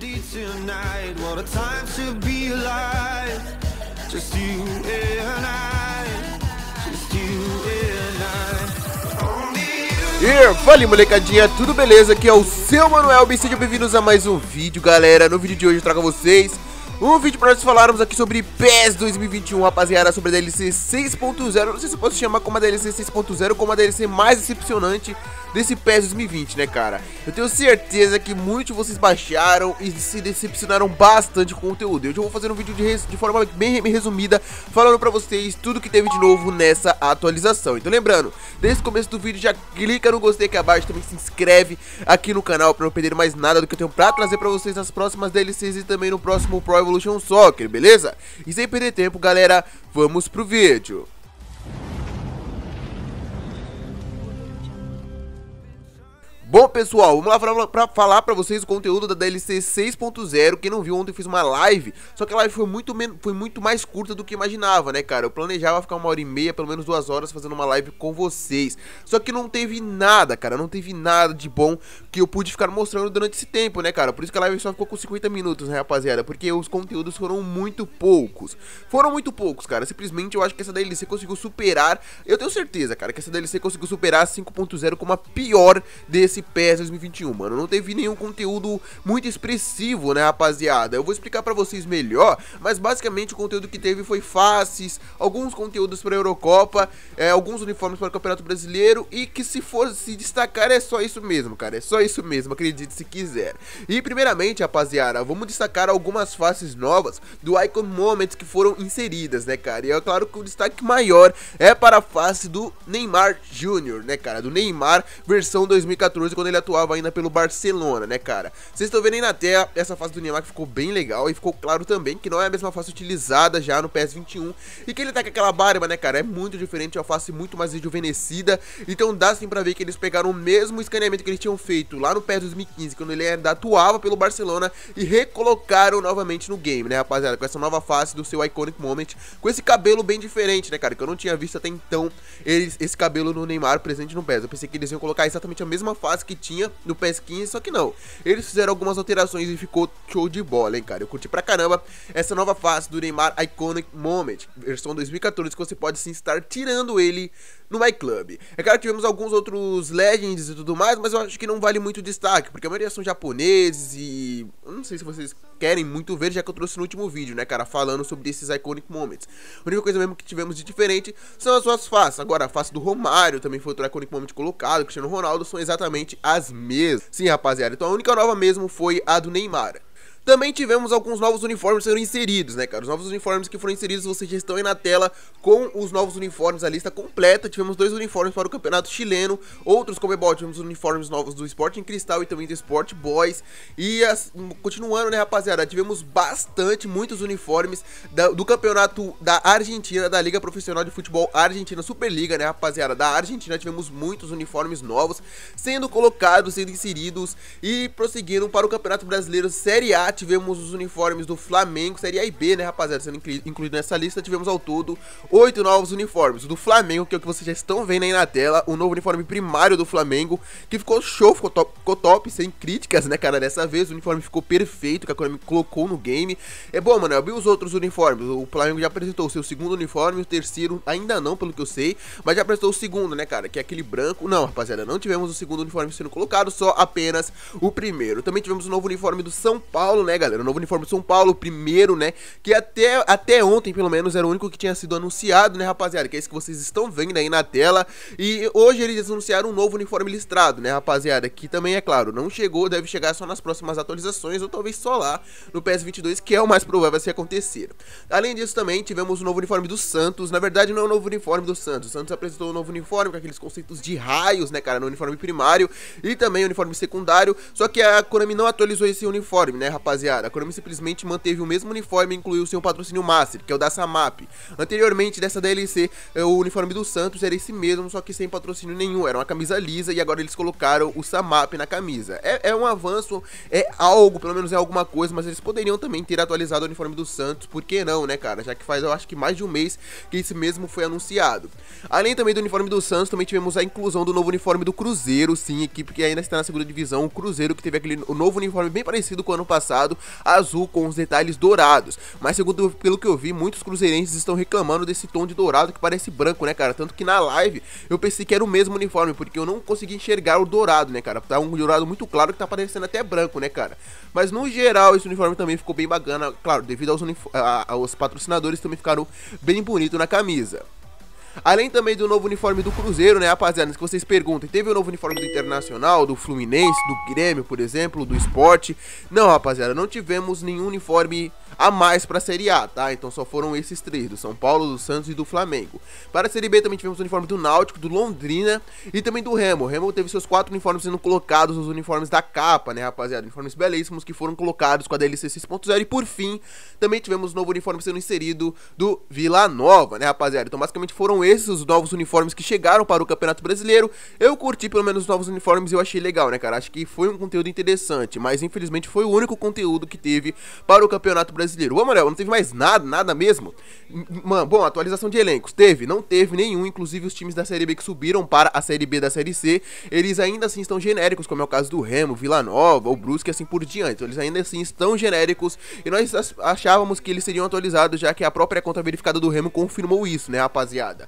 E tonight. What a time to be alive. Just you and I. Just you and I. fala molecadinha, tudo beleza? Aqui é o seu Manuel, e sejam bem-vindos a mais um vídeo, galera. No vídeo de hoje eu trago a vocês um vídeo para nós falarmos aqui sobre PES 2021, rapaziada, sobre a DLC 6.0. Não sei se eu posso chamar como a DLC 6.0 como a DLC mais decepcionante desse PES 2020, né, cara? Eu tenho certeza que muitos de vocês baixaram e se decepcionaram bastante com o conteúdo. Eu já vou fazer um vídeo de, de forma bem resumida, falando pra vocês tudo que teve de novo nessa atualização. Então lembrando, desde o começo do vídeo já clica no gostei aqui abaixo, também se inscreve aqui no canal pra não perder mais nada do que eu tenho pra trazer pra vocês nas próximas DLCs e também no próximo Pro Evolution Soccer, beleza? E sem perder tempo, galera, vamos pro vídeo. Bom pessoal, vamos lá para falar para vocês o conteúdo da DLC 6.0. Quem não viu ontem eu fiz uma live, só que a live foi muito foi muito mais curta do que imaginava, né, cara? Eu planejava ficar uma hora e meia, pelo menos duas horas fazendo uma live com vocês. Só que não teve nada, cara, não teve nada de bom que eu pude ficar mostrando durante esse tempo, né, cara? Por isso que a live só ficou com 50 minutos, né, rapaziada? Porque os conteúdos foram muito poucos. Foram muito poucos, cara. Simplesmente eu acho que essa DLC conseguiu superar, eu tenho certeza, cara, que essa DLC conseguiu superar a 5.0 como a pior desse esse PES 2021, mano. Não teve nenhum conteúdo muito expressivo, né, rapaziada? Eu vou explicar pra vocês melhor, mas basicamente o conteúdo que teve foi faces, alguns conteúdos pra Eurocopa, é, alguns uniformes para o Campeonato Brasileiro e que se for se destacar é só isso mesmo, cara. É só isso mesmo, acredite se quiser. E primeiramente, rapaziada, vamos destacar algumas faces novas do Icon Moments que foram inseridas, né, cara? E é claro que o destaque maior é para a face do Neymar Jr., né, cara? Do Neymar versão 2014 2014, quando ele atuava ainda pelo Barcelona, né, cara? Vocês estão vendo aí na tela, essa fase do Neymar que ficou bem legal e ficou claro também que não é a mesma face utilizada já no PS21 e que ele tá com aquela barba, né, cara? É muito diferente, é uma face muito mais rejuvenescida, então dá sim pra ver que eles pegaram o mesmo escaneamento que eles tinham feito lá no PS 2015, quando ele ainda atuava pelo Barcelona e recolocaram novamente no game, né, rapaziada? Com essa nova face do seu Iconic Moment, com esse cabelo bem diferente, né, cara? Que eu não tinha visto até então eles, esse cabelo no Neymar presente no PS. Eu pensei que eles iam colocar exatamente a mesma face base que tinha no PS15, só que não. Eles fizeram algumas alterações e ficou show de bola, hein, cara. Eu curti pra caramba essa nova fase do Neymar Iconic Moment, versão 2014, que você pode sim estar tirando ele no iClub. É claro, tivemos alguns outros Legends e tudo mais, mas eu acho que não vale muito destaque, porque a maioria são japoneses e... Eu não sei se vocês querem muito ver, já que eu trouxe no último vídeo, né, cara, falando sobre esses Iconic Moments. A única coisa mesmo que tivemos de diferente são as suas faces. Agora, a face do Romário também foi outro Iconic Moment colocado, Cristiano Ronaldo são exatamente as mesmas. Sim, rapaziada, então a única nova mesmo foi a do Neymar. Também tivemos alguns novos uniformes sendo inseridos, né, cara? Os novos uniformes que foram inseridos, vocês já estão aí na tela com os novos uniformes, a lista completa. Tivemos dois uniformes para o campeonato chileno, outros como é bom tivemos uniformes novos do Sporting Cristal e também do Sport Boys. E as, continuando, né, rapaziada, tivemos bastante, muitos uniformes da, do campeonato da Argentina, da Liga Profissional de Futebol Argentina, Superliga, né, rapaziada? Da Argentina tivemos muitos uniformes novos sendo colocados, sendo inseridos e prosseguiram para o Campeonato Brasileiro Série A tivemos os uniformes do Flamengo, Série A B, né, rapaziada? Sendo incluído nessa lista, tivemos ao todo oito novos uniformes. O do Flamengo, que é o que vocês já estão vendo aí na tela, o novo uniforme primário do Flamengo, que ficou show, ficou top, ficou top sem críticas, né, cara? Dessa vez o uniforme ficou perfeito, que a Konami colocou no game. É bom, mano, eu vi os outros uniformes. O Flamengo já apresentou o seu segundo uniforme, o terceiro ainda não, pelo que eu sei, mas já apresentou o segundo, né, cara? Que é aquele branco. Não, rapaziada, não tivemos o segundo uniforme sendo colocado, só apenas o primeiro. Também tivemos o novo uniforme do São Paulo, né, galera? O novo uniforme São Paulo, primeiro, né? Que até, até ontem, pelo menos, era o único que tinha sido anunciado, né, rapaziada? Que é isso que vocês estão vendo aí na tela. E hoje eles anunciaram um novo uniforme listrado, né, rapaziada? Que também, é claro, não chegou, deve chegar só nas próximas atualizações, ou talvez só lá no PS22, que é o mais provável se acontecer. Além disso, também tivemos o novo uniforme do Santos. Na verdade, não é o novo uniforme do Santos. O Santos apresentou o um novo uniforme com aqueles conceitos de raios, né, cara? No uniforme primário e também o uniforme secundário. Só que a Konami não atualizou esse uniforme, né, rapaziada? rapaziada, a Konami simplesmente manteve o mesmo uniforme e incluiu seu patrocínio master, que é o da Samap. Anteriormente, dessa DLC, eh, o uniforme do Santos era esse mesmo, só que sem patrocínio nenhum, era uma camisa lisa e agora eles colocaram o Samap na camisa. É, é um avanço, é algo, pelo menos é alguma coisa, mas eles poderiam também ter atualizado o uniforme do Santos, por que não, né, cara? Já que faz, eu acho que mais de um mês que esse mesmo foi anunciado. Além também do uniforme do Santos, também tivemos a inclusão do novo uniforme do Cruzeiro, sim, equipe que ainda está na segunda divisão, o Cruzeiro que teve aquele o novo uniforme bem parecido com o ano passado, dourado azul com os detalhes dourados. Mas segundo pelo que eu vi, muitos cruzeirenses estão reclamando desse tom de dourado que parece branco, né, cara? Tanto que na live eu pensei que era o mesmo uniforme, porque eu não consegui enxergar o dourado, né, cara? Tá um dourado muito claro que tá parecendo até branco, né, cara? Mas no geral, esse uniforme também ficou bem bacana, claro, devido aos, a, aos patrocinadores também ficaram bem bonito na camisa. Além também do novo uniforme do Cruzeiro, né, rapaziada? Que vocês perguntam, teve o novo uniforme do Internacional, do Fluminense, do Grêmio, por exemplo, do Esporte? Não, rapaziada, não tivemos nenhum uniforme a mais pra Série A, tá? Então só foram esses três, do São Paulo, do Santos e do Flamengo. Para a Série B também tivemos o uniforme do Náutico, do Londrina e também do Remo. O Remo teve seus quatro uniformes sendo colocados, os uniformes da capa, né, rapaziada? Uniformes belíssimos que foram colocados com a DLC 6.0 e por fim, também tivemos o novo uniforme sendo inserido do Vila Nova, né, rapaziada? Então basicamente foram esses os novos uniformes que chegaram para o Campeonato Brasileiro. Eu curti pelo menos os novos uniformes e eu achei legal, né, cara? Acho que foi um conteúdo interessante, mas infelizmente foi o único conteúdo que teve para o Campeonato Brasileiro. Ô, Manuel, não teve mais nada, nada mesmo? Mano, bom, atualização de elencos. Teve? Não teve nenhum, inclusive os times da Série B que subiram para a Série B da Série C, eles ainda assim estão genéricos, como é o caso do Remo, Vila Nova, o Brusque e assim por diante. Então, eles ainda assim estão genéricos e nós achávamos que eles seriam atualizados, já que a própria conta verificada do Remo confirmou isso, né, rapaziada?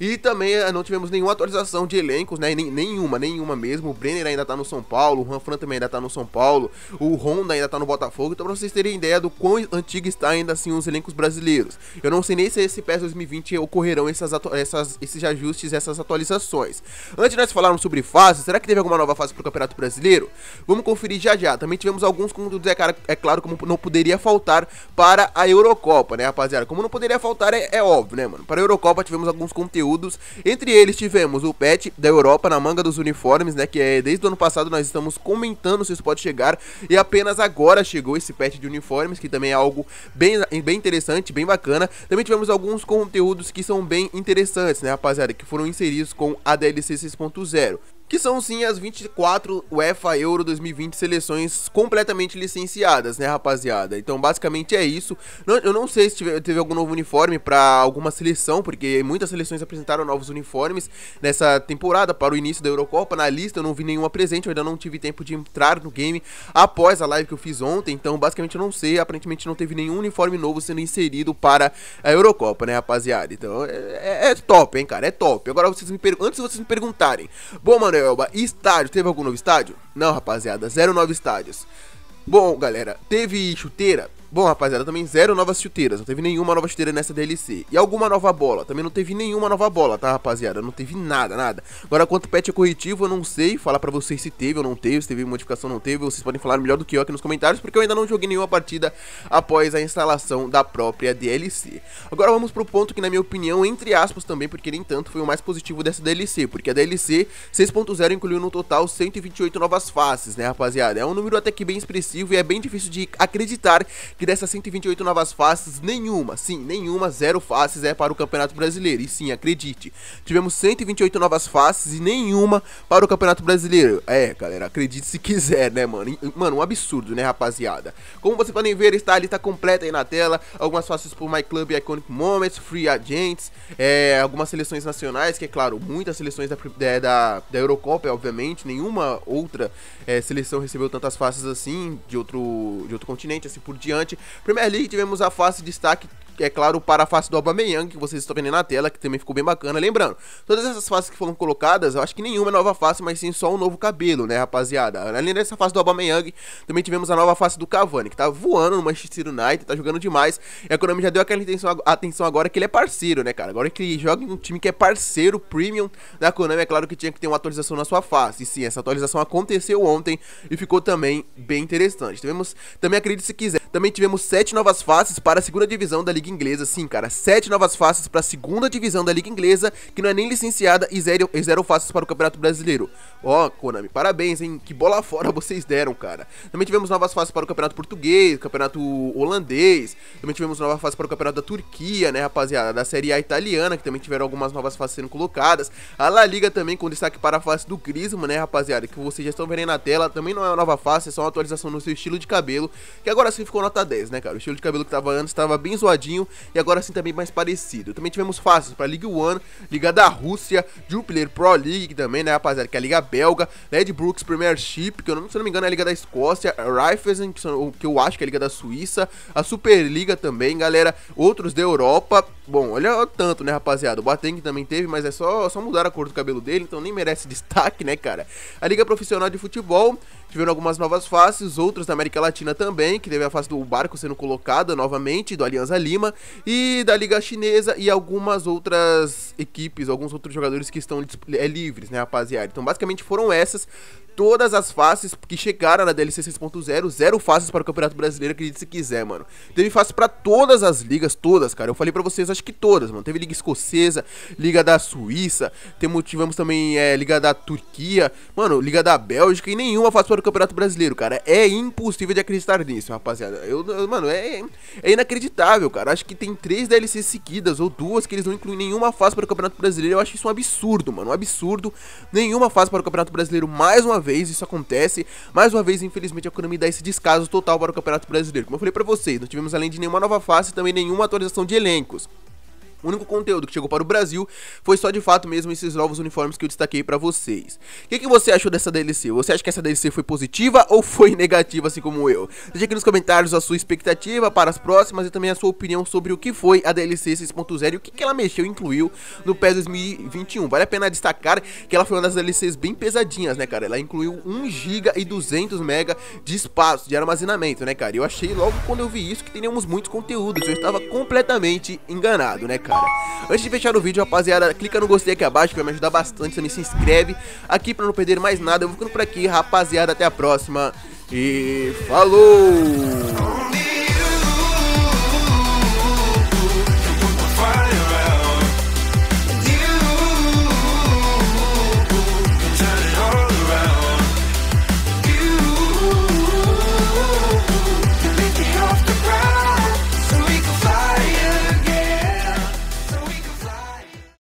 E também eh, não tivemos nenhuma atualização de elencos, né? Nenhuma, nenhuma mesmo. O Brenner ainda tá no São Paulo, o Ranfran também ainda tá no São Paulo, o Honda ainda tá no Botafogo. Então, pra vocês terem ideia do quão antigo está ainda assim os elencos brasileiros. Eu não sei nem se esse PES 2020 ocorrerão essas, essas, esses ajustes, essas atualizações. Antes de nós falarmos sobre fases, será que teve alguma nova fase pro Campeonato Brasileiro? Vamos conferir já já. Também tivemos alguns, como o Zé Cara, é claro, como não poderia faltar para a Eurocopa, né, rapaziada? Como não poderia faltar, é, é óbvio, né, mano? Para a Eurocopa tivemos alguns conteúdos conteúdos. Entre eles tivemos o patch da Europa na manga dos uniformes, né? Que é desde o ano passado nós estamos comentando se isso pode chegar. E apenas agora chegou esse patch de uniformes, que também é algo bem, bem interessante, bem bacana. Também tivemos alguns conteúdos que são bem interessantes, né, rapaziada? Que foram inseridos com a DLC 6.0 que são sim as 24 UEFA Euro 2020 seleções completamente licenciadas, né, rapaziada? Então, basicamente é isso. Não, eu não sei se tive, teve algum novo uniforme para alguma seleção, porque muitas seleções apresentaram novos uniformes nessa temporada para o início da Eurocopa. Na lista eu não vi nenhuma presente, eu ainda não tive tempo de entrar no game após a live que eu fiz ontem, então basicamente eu não sei, aparentemente não teve nenhum uniforme novo sendo inserido para a Eurocopa, né, rapaziada? Então, é, é, é top, hein, cara? É top. Agora vocês me antes vocês me perguntarem. Bom, mano, Elba. estádio, teve algum novo estádio? Não, rapaziada, zero nove estádios. Bom, galera, teve chuteira? Bom, rapaziada, também zero novas chuteiras, não teve nenhuma nova chuteira nessa DLC. E alguma nova bola, também não teve nenhuma nova bola, tá, rapaziada? Não teve nada, nada. Agora, quanto pet é corretivo, eu não sei falar pra vocês se teve ou não teve, se teve modificação ou não teve. Vocês podem falar melhor do que eu aqui nos comentários, porque eu ainda não joguei nenhuma partida após a instalação da própria DLC. Agora vamos pro ponto que, na minha opinião, entre aspas também, porque nem tanto, foi o mais positivo dessa DLC. Porque a DLC 6.0 incluiu no total 128 novas faces, né, rapaziada? É um número até que bem expressivo e é bem difícil de acreditar que dessas 128 novas faces, nenhuma, sim, nenhuma, zero faces é para o Campeonato Brasileiro. E sim, acredite, tivemos 128 novas faces e nenhuma para o Campeonato Brasileiro. É, galera, acredite se quiser, né, mano? Mano, um absurdo, né, rapaziada? Como vocês podem ver, está a lista completa aí na tela. Algumas faces por My Club Iconic Moments, Free Agents, é, algumas seleções nacionais, que é claro, muitas seleções da, é, da, da Eurocopa, obviamente, nenhuma outra é, seleção recebeu tantas faces assim de outro, de outro continente, assim por diante interessante. Premier League tivemos a face de destaque é claro, para a face do Aubameyang, que vocês estão vendo na tela, que também ficou bem bacana. Lembrando, todas essas faces que foram colocadas, eu acho que nenhuma é nova face, mas sim só um novo cabelo, né, rapaziada? Além dessa face do Aubameyang, também tivemos a nova face do Cavani, que tá voando no Manchester United, tá jogando demais. E a Konami já deu aquela atenção, atenção agora que ele é parceiro, né, cara? Agora que ele joga em um time que é parceiro premium da Konami, é claro que tinha que ter uma atualização na sua face. E sim, essa atualização aconteceu ontem e ficou também bem interessante. Tivemos, também acredite se quiser, também tivemos sete novas faces para a segunda divisão da Liga Inglesa. Sim, cara, sete novas faces para a segunda divisão da Liga Inglesa, que não é nem licenciada, e zero, e zero faces para o Campeonato Brasileiro. Ó, oh, Konami, parabéns, hein? Que bola fora vocês deram, cara. Também tivemos novas faces para o Campeonato Português, Campeonato Holandês. Também tivemos nova fase para o Campeonato da Turquia, né, rapaziada? Da Série A italiana, que também tiveram algumas novas faces sendo colocadas. A La Liga também, com destaque para a face do Griezmann, né, rapaziada? Que vocês já estão vendo aí na tela. Também não é uma nova face, é só uma atualização no seu estilo de cabelo. Que agora sim ficou nota 10, né, cara? O estilo de cabelo que tava antes estava bem zoadinho e agora sim também tá mais parecido. Também tivemos faces para League One, Liga da Rússia, Jupiler Pro League também, né, rapaziada? Que é a Liga Belga, Led Brooks Premiership, que eu não, se não me engano é a Liga da Escócia, Rifesen, que, que eu acho que é a Liga da Suíça, a Superliga também, galera, outros da Europa. Bom, olha o tanto, né, rapaziada? O Boateng também teve, mas é só, só mudar a cor do cabelo dele, então nem merece destaque, né, cara? A Liga Profissional de Futebol, Tiveram algumas novas faces, outras da América Latina também, que teve a face do barco sendo colocada novamente, do Alianza Lima, e da Liga Chinesa e algumas outras equipes, alguns outros jogadores que estão é, livres, né, rapaziada? Então, basicamente foram essas todas as faces que chegaram na DLC 6.0, zero faces para o Campeonato Brasileiro, acredite se quiser, mano. Teve face para todas as ligas, todas, cara. Eu falei para vocês, acho que todas, mano. Teve Liga Escocesa, Liga da Suíça, temos, tivemos também é, Liga da Turquia, mano, Liga da Bélgica e nenhuma face para o Campeonato Brasileiro, cara. É impossível de acreditar nisso, rapaziada. Eu, eu mano, é, é inacreditável, cara. Acho que tem três DLCs seguidas ou duas que eles não incluem nenhuma face para o Campeonato Brasileiro. Eu acho isso um absurdo, mano. Um absurdo. Nenhuma face para o Campeonato Brasileiro mais uma vez isso acontece. Mais uma vez, infelizmente, a Konami dá esse descaso total para o Campeonato Brasileiro. Como eu falei para vocês, não tivemos além de nenhuma nova fase, também nenhuma atualização de elencos. O único conteúdo que chegou para o Brasil foi só de fato mesmo esses novos uniformes que eu destaquei para vocês. O que, que, você achou dessa DLC? Você acha que essa DLC foi positiva ou foi negativa, assim como eu? Deixa aqui nos comentários a sua expectativa para as próximas e também a sua opinião sobre o que foi a DLC 6.0 e o que, que ela mexeu e incluiu no PES 2021. Vale a pena destacar que ela foi uma das DLCs bem pesadinhas, né, cara? Ela incluiu 1 GB e 200 MB de espaço, de armazenamento, né, cara? Eu achei logo quando eu vi isso que teríamos muitos conteúdos, eu estava completamente enganado, né, cara? cara. Antes de fechar o vídeo, rapaziada, clica no gostei aqui abaixo que vai me ajudar bastante. Também se inscreve aqui pra não perder mais nada. Eu vou ficando por aqui, rapaziada. Até a próxima e falou!